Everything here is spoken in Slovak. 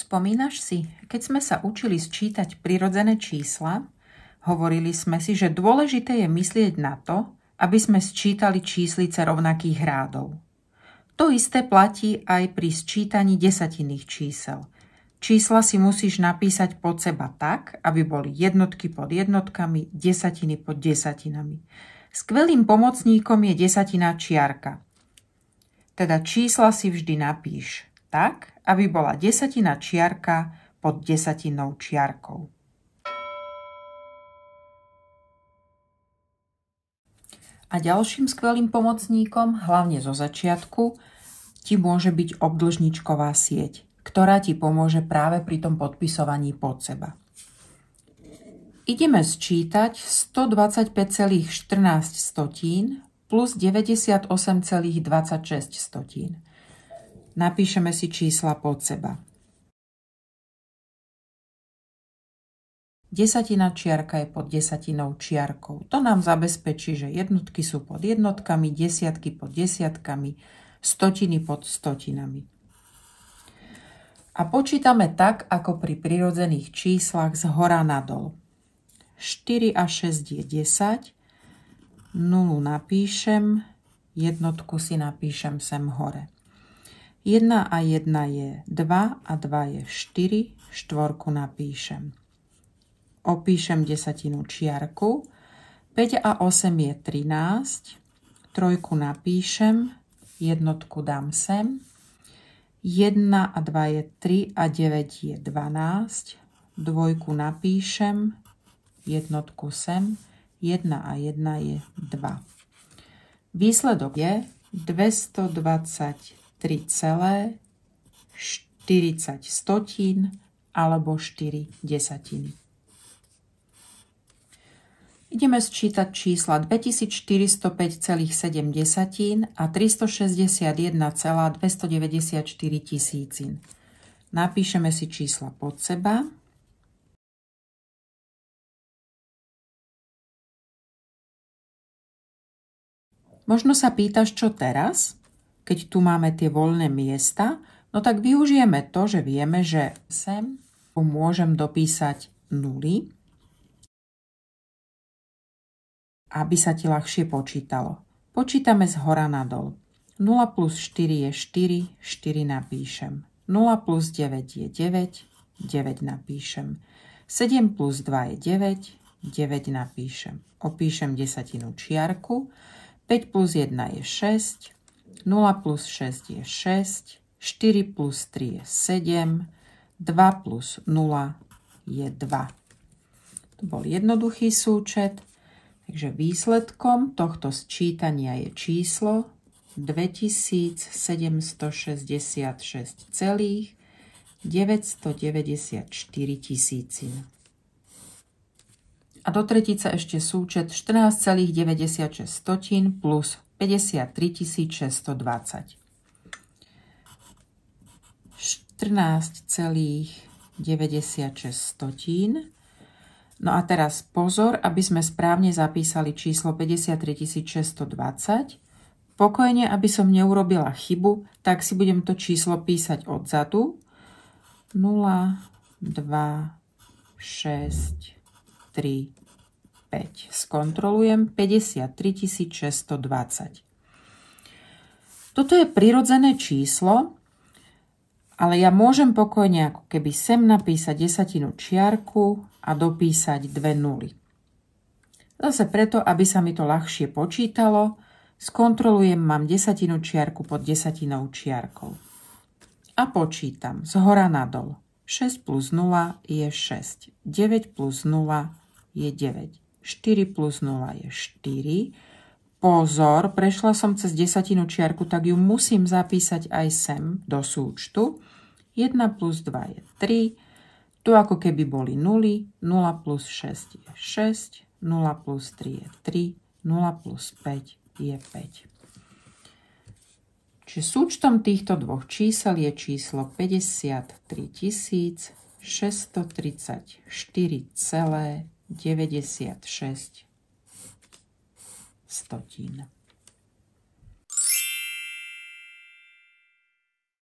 Spomínaš si, keď sme sa učili sčítať prirodzené čísla, hovorili sme si, že dôležité je myslieť na to, aby sme sčítali číslice rovnakých rádov. To isté platí aj pri sčítaní desatinných čísel. Čísla si musíš napísať pod seba tak, aby boli jednotky pod jednotkami, desatiny pod desatinami. Skvelým pomocníkom je desatina čiarka. Teda čísla si vždy napíš tak, aby bola desatina čiarka pod desatinou čiarkou. A ďalším skvelým pomocníkom, hlavne zo začiatku, ti môže byť obdlžničková sieť, ktorá ti pomôže práve pri tom podpisovaní pod seba. Ideme sčítať 125,14 stotín plus 98,26 stotín. Napíšeme si čísla pod seba. Desatina čiarka je pod desatinou čiarkou. To nám zabezpečí, že jednotky sú pod jednotkami, desiatky pod desiatkami, stotiny pod stotinami. A počítame tak, ako pri prirodzených číslach z hora nadol. 4 a 6 je 10, 0 napíšem, jednotku si napíšem sem hore. 1 a 1 je 2 a 2 je 4, štvorku napíšem. Opíšem desatinu čiarku, 5 a 8 je 13, trojku napíšem, jednotku dám sem, 1 a 2 je 3 a 9 je 12. Dvojku napíšem, jednotku sem, 1 a 1 je 2. Výsledok je 223 3,40 stotín alebo 4 desatiny. Ideme sčítať čísla 2405,7 a 361,294 tisícin. Napíšeme si čísla pod seba. Možno sa pýtaš, čo teraz? keď tu máme tie voľné miesta, no tak využijeme to, že vieme, že sem môžem dopísať nuly, aby sa ti ľahšie počítalo. Počítame z hora nadol. 0 plus 4 je 4, 4 napíšem. 0 plus 9 je 9, 9 napíšem. 7 plus 2 je 9, 9 napíšem. Opíšem desatinu čiarku. 5 plus 1 je 6, 0 plus 6 je 6, 4 plus 3 je 7, 2 plus 0 je 2. To bol jednoduchý súčet, takže výsledkom tohto sčítania je číslo 2766,994 tisícin. A do tretice ešte súčet 14,96 plus 53 620. 14,96 stotín. No a teraz pozor, aby sme správne zapísali číslo 53 620. Pokojne, aby som neurobila chybu, tak si budem to číslo písať odzadu. 0, 2, 6, 3, 5. Skontrolujem 53 620. Toto je prirodzené číslo, ale ja môžem pokojne ako keby sem napísať desatinu čiarku a dopísať dve nuly. Zase preto, aby sa mi to ľahšie počítalo, skontrolujem, mám desatinu čiarku pod desatinou čiarkou. A počítam z hora na dol. 6 plus 0 je 6, 9 plus 0 je 9. 4 plus 0 je 4. Pozor, prešla som cez desatinu čiarku, tak ju musím zapísať aj sem do súčtu. 1 plus 2 je 3. Tu ako keby boli nuly. 0 plus 6 je 6. 0 plus 3 je 3. 0 plus 5 je 5. Čiže súčtom týchto dvoch čísel je číslo 53 634,5. 96 stotín.